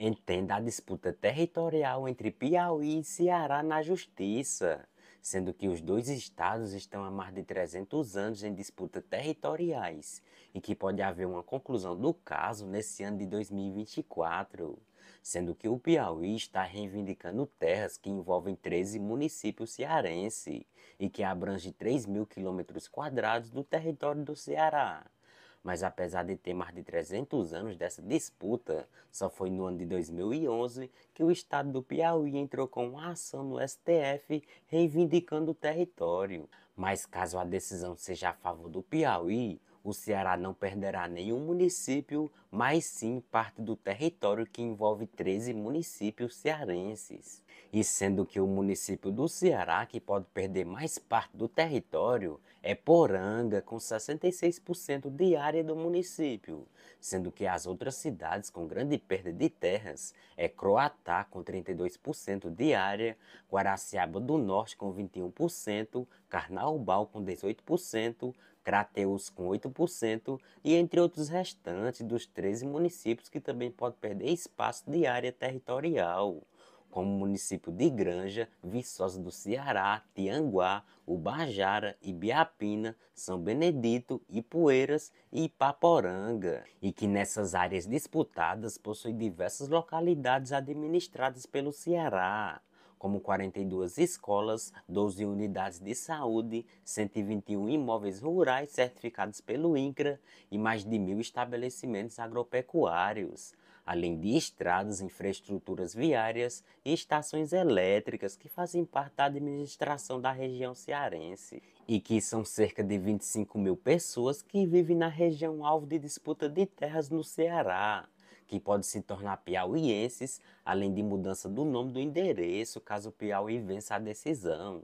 Entenda a disputa territorial entre Piauí e Ceará na Justiça, sendo que os dois estados estão há mais de 300 anos em disputa territoriais e que pode haver uma conclusão do caso nesse ano de 2024, sendo que o Piauí está reivindicando terras que envolvem 13 municípios cearense e que abrange 3 mil quilômetros quadrados do território do Ceará mas apesar de ter mais de 300 anos dessa disputa, só foi no ano de 2011 que o estado do Piauí entrou com uma ação no STF reivindicando o território. Mas caso a decisão seja a favor do Piauí, o Ceará não perderá nenhum município, mas sim parte do território que envolve 13 municípios cearenses. E sendo que o município do Ceará que pode perder mais parte do território é Poranga, com 66% de área do município, sendo que as outras cidades com grande perda de terras é Croatá, com 32% de área, Guaraciaba do Norte, com 21%, Carnaubal, com 18%, Crateus com 8% e entre outros restantes dos 13 municípios que também pode perder espaço de área territorial, como o município de Granja, Viçosa do Ceará, Tianguá, Ubajara, Ibiapina, São Benedito, Ipueiras e Ipaporanga, e que nessas áreas disputadas possui diversas localidades administradas pelo Ceará, como 42 escolas, 12 unidades de saúde, 121 imóveis rurais certificados pelo INCRA e mais de mil estabelecimentos agropecuários, além de estradas, infraestruturas viárias e estações elétricas que fazem parte da administração da região cearense e que são cerca de 25 mil pessoas que vivem na região alvo de disputa de terras no Ceará que pode se tornar piauienses, além de mudança do nome do endereço caso o Piauí vença a decisão.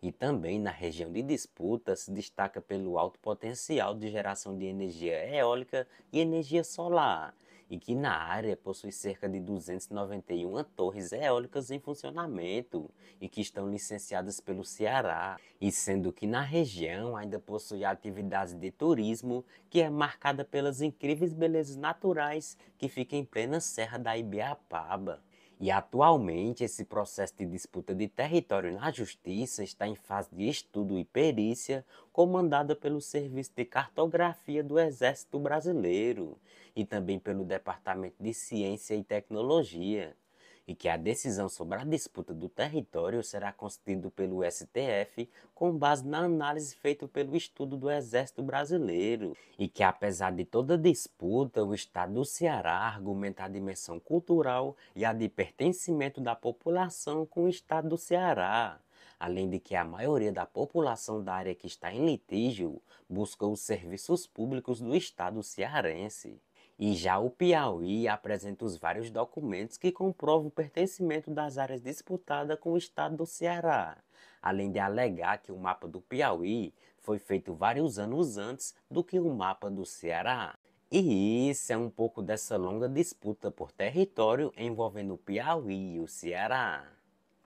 E também na região de disputa se destaca pelo alto potencial de geração de energia eólica e energia solar, e que na área possui cerca de 291 torres eólicas em funcionamento e que estão licenciadas pelo Ceará, e sendo que na região ainda possui atividades de turismo que é marcada pelas incríveis belezas naturais que fica em plena Serra da Ibiapaba. E atualmente esse processo de disputa de território na Justiça está em fase de estudo e perícia, comandada pelo Serviço de Cartografia do Exército Brasileiro e também pelo Departamento de Ciência e Tecnologia e que a decisão sobre a disputa do território será concedida pelo STF com base na análise feita pelo estudo do Exército Brasileiro, e que apesar de toda disputa, o Estado do Ceará argumenta a dimensão cultural e a de pertencimento da população com o Estado do Ceará além de que a maioria da população da área que está em litígio busca os serviços públicos do estado cearense. E já o Piauí apresenta os vários documentos que comprovam o pertencimento das áreas disputadas com o estado do Ceará, além de alegar que o mapa do Piauí foi feito vários anos antes do que o mapa do Ceará. E isso é um pouco dessa longa disputa por território envolvendo o Piauí e o Ceará.